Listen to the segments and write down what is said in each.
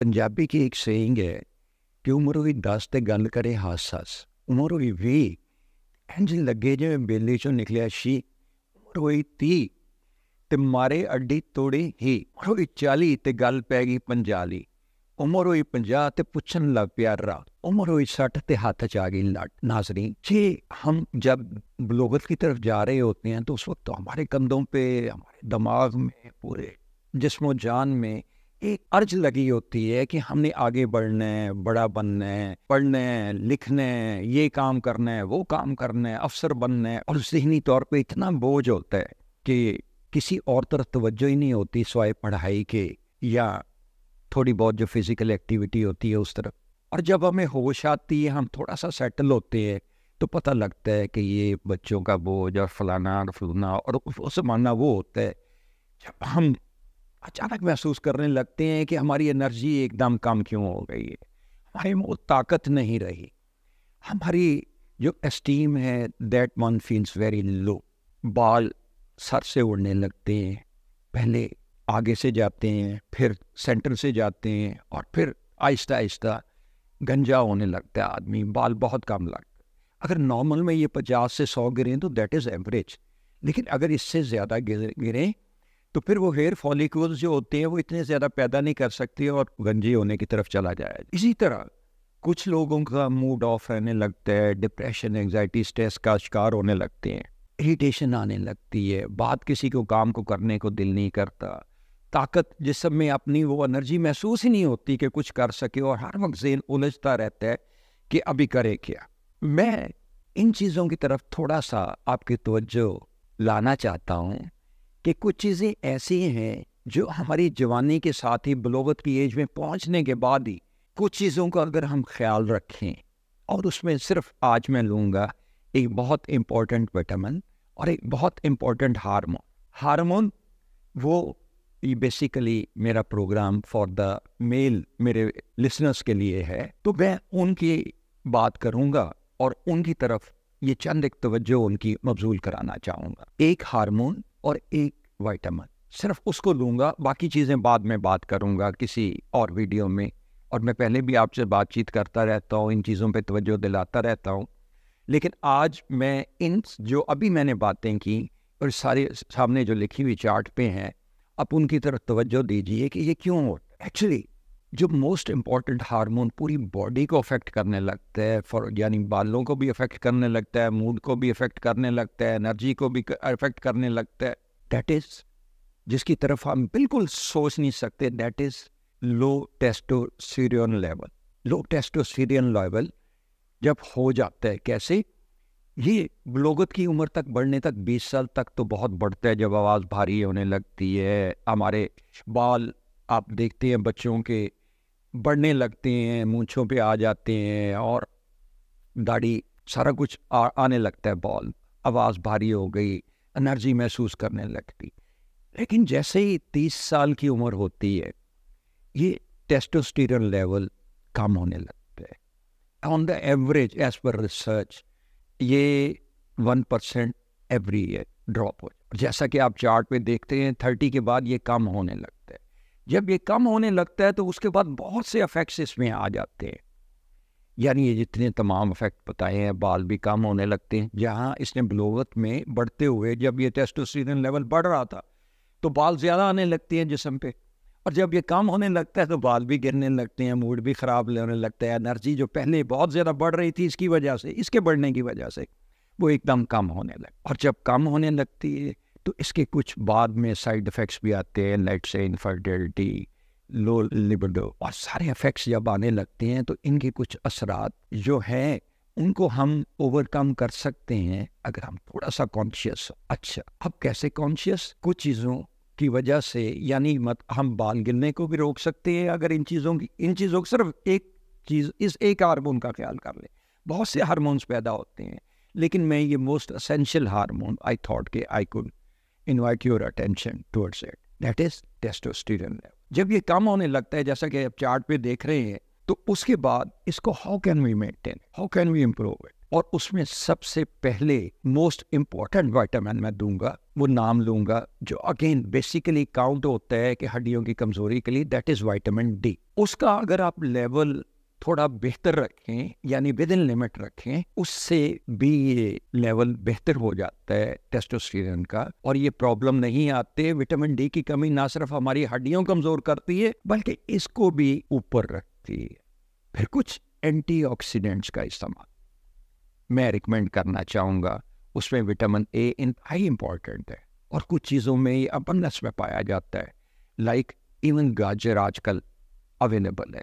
ਪੰਜਾਬੀ ਕੀ ਇੱਕ ਸੇਇੰਗ ਹੈ ਕਿ ਉਮਰ ਹੋਈ 10 ਤੇ ਗੱਲ ਕਰੇ ਹਾਸ ਹਾਸ ਉਮਰ ਹੋਈ 20 ਐਂਜਲ ਲੱਗੇ ਜਿਵੇਂ ਬੇਲੇ ਚੋਂ ਨਿਕਲਿਆ ਸ਼ੀ ਉਮਰ ਹੋਈ 30 ਤੇ ਮਾਰੇ ਅੱਡੀ ਤੋੜੀ ਹੀ ਉਮਰ ਹੋਈ 40 ਤੇ ਗੱਲ ਪੈ ਗਈ 50 ਲਈ ਉਮਰ ਹੋਈ 50 ਤੇ ਪੁੱਛਣ ਲੱਗ ਪਿਆ ਰਾ ਉਮਰ ਹੋਈ 60 ਤੇ ਹੱਥ ਚ ਆ ਗਈ ਲੱਟ ਨਾਜ਼ਰੀ ਜੇ ਹਮ ਜਬ ਬਲੋਗਤ ਕੀ ਤਰਫ ਜਾ ਰਹੇ ਹੁੰਦੇ ਹਾਂ ਤਾਂ ਉਸ ਵਕਤ ਹਮਾਰੇ ਕੰਦੋਂ ਪੇ ਹਮਾਰੇ ਦਿਮਾਗ ਮੇ ਪੂਰੇ ਜਿਸਮੋ ਜਾਨ ਮੇ एक अर्ज लगी होती है कि हमने आगे बढ़ना है बड़ा बनना है पढ़ना है लिखना है ये काम करना है वो काम करना है अफसर बनना है और जहनी तौर पे इतना बोझ होता है कि किसी और तरफ तवज्जो ही नहीं होती सवाए पढ़ाई के या थोड़ी बहुत जो फिजिकल एक्टिविटी होती है उस तरफ और जब हमें होश आती है हम थोड़ा सा सेटल होते हैं तो पता लगता है कि ये बच्चों का बोझ और फलाना और फलाना और वो जमाना वो होता है जब हम अचानक महसूस करने लगते हैं कि हमारी एनर्जी एकदम कम क्यों हो गई है हमारी वो ताकत नहीं रही हमारी जो एस्टीम है that one feels very low बाल सर से उड़ने लगते हैं पहले आगे से जाते हैं फिर सेंटर से जाते हैं और फिर आहिस्ता आहिस्ता गंजा होने लगता है आदमी बाल बहुत कम लगते अगर नॉर्मल में ये पचास से सौ गिरें तो दैट इज़ एवरेज लेकिन अगर इससे ज़्यादा गिरें तो फिर वो हेयर फॉलिक्यूल्स जो होते हैं वो इतने ज़्यादा पैदा नहीं कर सकते और गंजे होने की तरफ चला जाए इसी तरह कुछ लोगों का मूड ऑफ रहने लगता है डिप्रेशन एंगजाइटी स्ट्रेस का शिकार होने लगते हैं इरीटेशन आने लगती है बात किसी को काम को करने को दिल नहीं करता ताकत सब में अपनी वो एनर्जी महसूस ही नहीं होती कि कुछ कर सके और हर वक्त जेन उलझता रहता है कि अभी करे क्या मैं इन चीज़ों की तरफ थोड़ा सा आपकी तवज्जो लाना चाहता हूँ कि कुछ चीज़ें ऐसी हैं जो हम्म। हमारी जवानी के साथ ही बलोगत की एज में पहुंचने के बाद ही कुछ चीज़ों का अगर हम ख्याल रखें और उसमें सिर्फ आज मैं लूँगा एक बहुत इम्पोर्टेंट विटामिन और एक बहुत इम्पोर्टेंट हार्मोन हार्मोन वो ये बेसिकली मेरा प्रोग्राम फॉर द मेल मेरे लिसनर्स के लिए है तो मैं उनकी बात करूँगा और उनकी तरफ ये चंद एक तवज्जो उनकी मबजूल कराना चाहूँगा एक हार्मोन और एक वाइटामिन सिर्फ उसको लूँगा बाकी चीज़ें बाद में बात करूँगा किसी और वीडियो में और मैं पहले भी आपसे बातचीत करता रहता हूँ इन चीज़ों पर तवज्जो दिलाता रहता हूँ लेकिन आज मैं इन जो अभी मैंने बातें की और सारे सामने जो लिखी हुई चार्ट पे हैं आप उनकी तरफ तवज्जो दीजिए कि ये क्यों हो एक्चुअली जो मोस्ट इम्पॉर्टेंट हार्मोन पूरी बॉडी को अफेक्ट करने लगते हैं फॉर यानी बालों को भी अफेक्ट करने लगता है मूड को भी अफेक्ट करने लगता है एनर्जी को भी अफेक्ट करने लगता है दैट इज़ जिसकी तरफ हम बिल्कुल सोच नहीं सकते that is low testosterone level low testosterone level जब हो जाता है कैसे ये लोगत की उम्र तक बढ़ने तक 20 साल तक तो बहुत बढ़ता है जब आवाज़ भारी होने लगती है हमारे बाल आप देखते हैं बच्चों के बढ़ने लगते हैं मूछों पे आ जाते हैं और दाढ़ी सारा कुछ आ, आने लगता है बॉल आवाज़ भारी हो गई एनर्जी महसूस करने लगती लेकिन जैसे ही तीस साल की उम्र होती है ये टेस्टोस्टर लेवल कम होने लगता है ऑन द एवरेज एज पर रिसर्च ये one percent every year drop हो जैसा कि आप चार्ट पे देखते हैं थर्टी के बाद ये कम होने लगता जब ये कम होने लगता है तो उसके बाद बहुत से अफेक्ट्स इसमें आ जाते हैं यानी ये जितने तमाम अफेक्ट बताए हैं बाल भी कम होने लगते हैं जहाँ इसने ब्लोवत में बढ़ते हुए जब ये टेस्टोस्टेरोन लेवल बढ़ रहा था तो बाल ज़्यादा आने लगते हैं जिसम पे और जब ये कम होने लगता है तो बाल भी गिरने लगते हैं मूड भी ख़राब होने लगता है एनर्जी जो पहले बहुत ज़्यादा बढ़ रही थी इसकी वजह से इसके बढ़ने की वजह से वो एकदम कम होने लग और जब कम होने लगती है तो इसके कुछ बाद में साइड इफ़ेक्ट्स भी आते हैं लेट से इनफर्टिलिटी लो लिबिडो और सारे इफ़ेक्ट्स जब आने लगते हैं तो इनके कुछ असरात जो हैं उनको हम ओवरकम कर सकते हैं अगर हम थोड़ा सा कॉन्शियस अच्छा अब कैसे कॉन्शियस कुछ चीज़ों की वजह से यानी मत हम बाल गिरने को भी रोक सकते हैं अगर इन चीज़ों की इन चीज़ों को सिर्फ एक चीज़ इस एक हारमोन का ख्याल कर लें बहुत से हारमोन्स पैदा होते हैं लेकिन मैं ये most essential hormone I thought के I could invite your attention towards it that is testosterone level जब ये कम होने लगता है जैसा कि आप चार्ट पे देख रहे हैं तो उसके बाद इसको how can we maintain how can we improve it और उसमें सबसे पहले मोस्ट इंपॉर्टेंट वाइटामिन मैं दूंगा वो नाम लूंगा जो अगेन बेसिकली काउंट होता है कि हड्डियों की कमजोरी के लिए दैट इज वाइटामिन डी उसका अगर आप लेवल थोड़ा बेहतर रखें यानी विद इन लिमिट रखें उससे भी ये लेवल बेहतर हो जाता है टेस्टोस्टेरोन का और ये प्रॉब्लम नहीं आते विटामिन डी की कमी ना सिर्फ हमारी हड्डियों कमजोर करती है बल्कि इसको भी ऊपर रखती है फिर कुछ एंटीऑक्सीडेंट्स का इस्तेमाल मैं रिकमेंड करना चाहूँगा उसमें विटामिन ए हाई इंपॉर्टेंट है और कुछ चीज़ों में ये अपनस में पाया जाता है लाइक इवन गाजर आजकल अवेलेबल है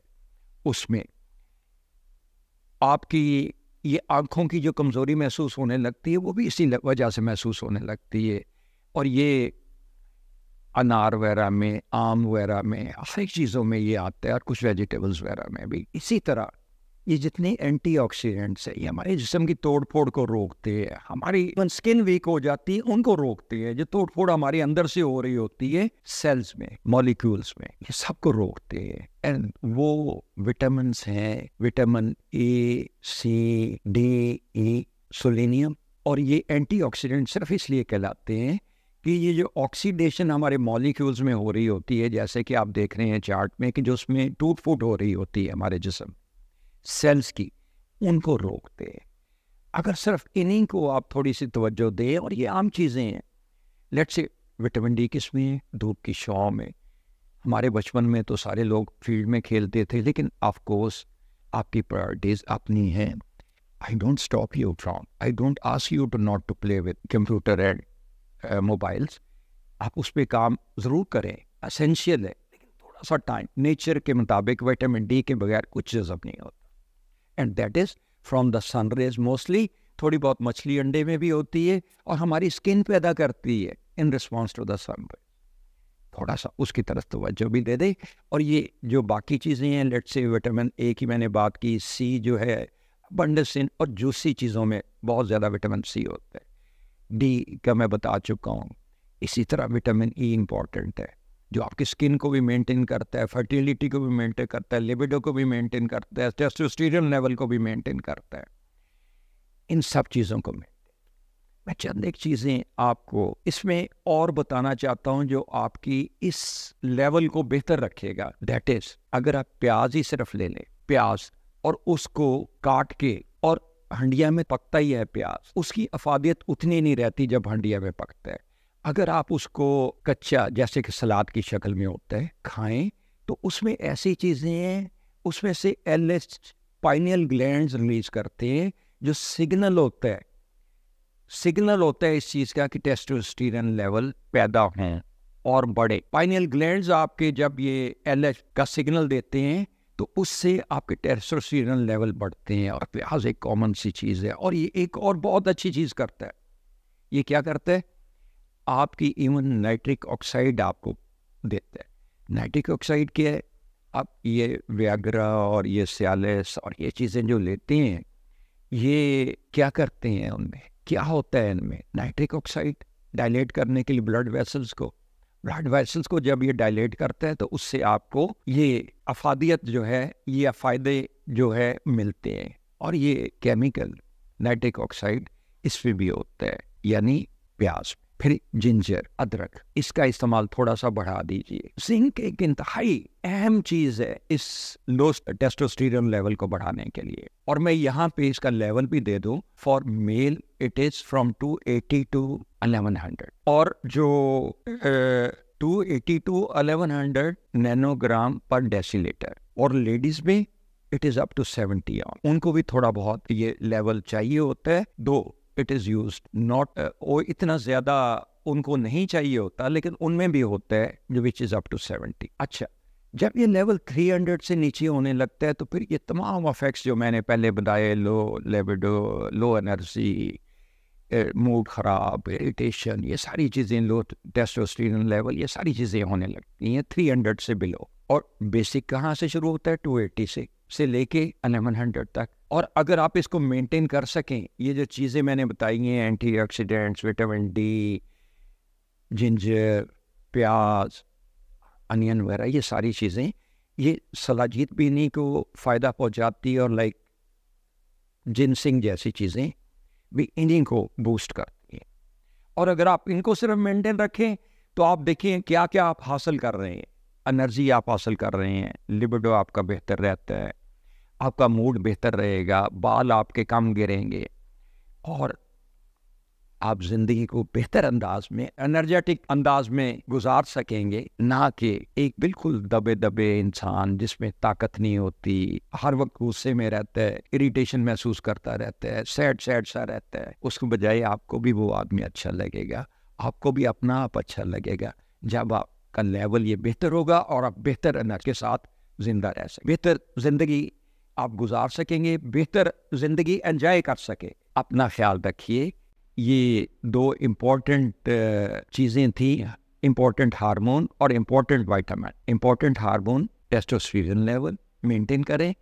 उसमें आपकी ये आँखों की जो कमज़ोरी महसूस होने लगती है वो भी इसी वजह से महसूस होने लगती है और ये अनार वगैरह में आम वगैरह में हर एक चीज़ों में ये आता है और कुछ वेजिटेबल्स वगैरह में भी इसी तरह ये जितने एंटीऑक्सीडेंट्स है ये हमारे जिसम की तोड़ फोड़ को रोकते हैं हमारी स्किन वीक हो जाती है उनको रोकते हैं जो तोड़ फोड़ हमारे अंदर से हो रही होती है सेल्स में मॉलिक्यूल्स में ये सबको रोकते हैं एंड वो विटामिन हैं vitamin A C D E सोलिनियम और ये एंटीऑक्सीडेंट सिर्फ इसलिए कहलाते हैं कि ये जो ऑक्सीडेशन हमारे मॉलिक्यूल्स में हो रही होती है जैसे कि आप देख रहे हैं चार्ट में कि जो उसमें टूट फूट हो रही होती है हमारे जिसम सेल्स की उनको रोकते हैं अगर सिर्फ इन्हीं को आप थोड़ी सी तवज्जो दें और ये आम चीज़ें हैं लेट्स से विटामिन डी किस में है धूप की शॉ में हमारे बचपन में तो सारे लोग फील्ड में खेलते थे लेकिन ऑफकोर्स आपकी प्रायोरिटीज़ अपनी हैं I don't stop you from I don't ask you to not to play with computer and mobiles आप उस पर काम ज़रूर करें असेंशियल है लेकिन थोड़ा सा टाइम नेचर के मुताबिक विटामिन डी के बगैर कुछ जजब नहीं होता and that is from the sun rays mostly थोड़ी बहुत मछली अंडे में भी होती है और हमारी स्किन पैदा करती है in response to the sun rays थोड़ा सा उसकी तरफ तोज्जो भी दे दे और ये जो बाकी चीज़ें हैं लेट से विटामिन ए की मैंने बात की सी जो है बंडसिन और जूसी चीज़ों में बहुत ज़्यादा विटामिन सी होता है डी का मैं बता चुका हूँ इसी तरह विटामिन ई इम्पॉर्टेंट है जो आपकी स्किन को भी मेंटेन करता है फर्टिलिटी को भी मेंटेन करता है लिबिडो को भी मेंटेन करता है टेस्टोस्टेरोन लेवल को भी मेंटेन करता है इन सब चीज़ों को मैं मैं चंद एक चीज़ें आपको इसमें और बताना चाहता हूँ जो आपकी इस लेवल को बेहतर रखेगा दैट इज़ अगर आप प्याज ही सिर्फ ले लें प्याज और उसको काट के और हंडिया में पकता ही है प्याज उसकी अफादियत उतनी नहीं रहती जब हंडिया में पकता है अगर आप उसको कच्चा जैसे कि सलाद की शक्ल में होता है खाएं तो उसमें ऐसी चीज़ें हैं उसमें से L S pineal gland release करते हैं जो सिग्नल होता है सिग्नल होता है इस चीज़ का कि टेस्टोस्टेरोन लेवल पैदा हैं और बढ़े पाइनियल ग्लैंड आपके जब ये एल का सिग्नल देते हैं तो उससे आपके टेस्टोस्टेरोन लेवल बढ़ते हैं और प्याज एक कॉमन सी चीज़ है और ये एक और बहुत अच्छी चीज़ करता है ये क्या करता है आपकी इवन नाइट्रिक ऑक्साइड आपको देते हैं नाइट्रिक ऑक्साइड क्या है आप ये व्याग्रा और ये सियालिस और ये चीज़ें जो लेते हैं ये क्या करते हैं उनमें क्या होता है इनमें नाइट्रिक ऑक्साइड डायलेट करने के लिए ब्लड वेसल्स को ब्लड वेसल्स को जब ये डायलेट करता है तो उससे आपको ये अफादियत जो है ये फायदे जो है मिलते हैं और ये केमिकल नाइट्रिक ऑक्साइड इसमें भी होता है यानी प्यास फिर जिंजर अदरक इसका इस्तेमाल थोड़ा सा बढ़ा दीजिए जिंक एक इंतहाई अहम चीज है इस लो टेस्टोस्टेरोन लेवल को बढ़ाने के लिए और मैं यहाँ पे इसका लेवल भी दे दू for male it is from 280 to 1100 और जो two eighty to eleven hundred nanogram per decilitre और लेडीज में it is up to seventy उनको भी थोड़ा बहुत ये लेवल चाहिए होता है दो इट इज़ यूज नॉट वो इतना ज़्यादा उनको नहीं चाहिए होता लेकिन उनमें भी होता है which is up to seventy अच्छा जब ये लेवल थ्री हंड्रेड से नीचे होने लगता है तो फिर ये तमाम अफेक्ट्स जो मैंने पहले बताए low libido low energy mood ख़राब इरीटेशन ये सारी चीज़ें लो टेस्टोस्टेरोन लेवल ये सारी चीज़ें होने लगती हैं थ्री हंड्रेड से बिलो और बेसिक कहाँ से शुरू होता है टू 280 से से लेके अलेवन हंड्रेड तक और अगर आप इसको मेंटेन कर सकें ये जो चीज़ें मैंने बताई हैं एंटीऑक्सीडेंट्स विटामिन डी जिंजर प्याज अनियन वगैरह ये सारी चीज़ें ये सलाजीत भी नहीं को फ़ायदा पहुंचाती और लाइक जिनसिंग जैसी चीज़ें भी इन्हीं को बूस्ट करती हैं और अगर आप इनको सिर्फ मेंटेन रखें तो आप देखें क्या क्या आप हासिल कर रहे हैं एनर्जी आप हासिल कर रहे हैं लिबिडो आपका बेहतर रहता है आपका मूड बेहतर रहेगा बाल आपके कम गिरेंगे और आप ज़िंदगी को बेहतर अंदाज में एनर्जेटिक अंदाज में गुजार सकेंगे ना कि एक बिल्कुल दबे दबे इंसान जिसमें ताकत नहीं होती हर वक्त गुस्से में रहता है इरिटेशन महसूस करता रहता है सैड सैड सा रहता है उसके बजाय आपको भी वो आदमी अच्छा लगेगा आपको भी अपना आप अच्छा लगेगा जब आपका लेवल ये बेहतर होगा और आप बेहतर एनर्जी के साथ जिंदा रह सकें बेहतर जिंदगी आप गुजार सकेंगे बेहतर ज़िंदगी एंजॉय कर सके अपना ख्याल रखिए ये दो इम्पोर्टेंट चीज़ें थी इम्पोर्टेंट हार्मोन और important vitamin important hormone testosterone level maintain करें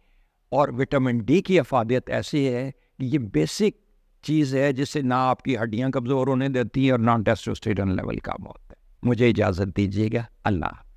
और विटामिन डी की अफादियत ऐसी है कि ये बेसिक चीज़ है जिससे ना आपकी हड्डियाँ कमज़ोर होने देती हैं और ना टेस्टोस्टेरोन लेवल कम होता है मुझे इजाज़त दीजिएगा अल्लाह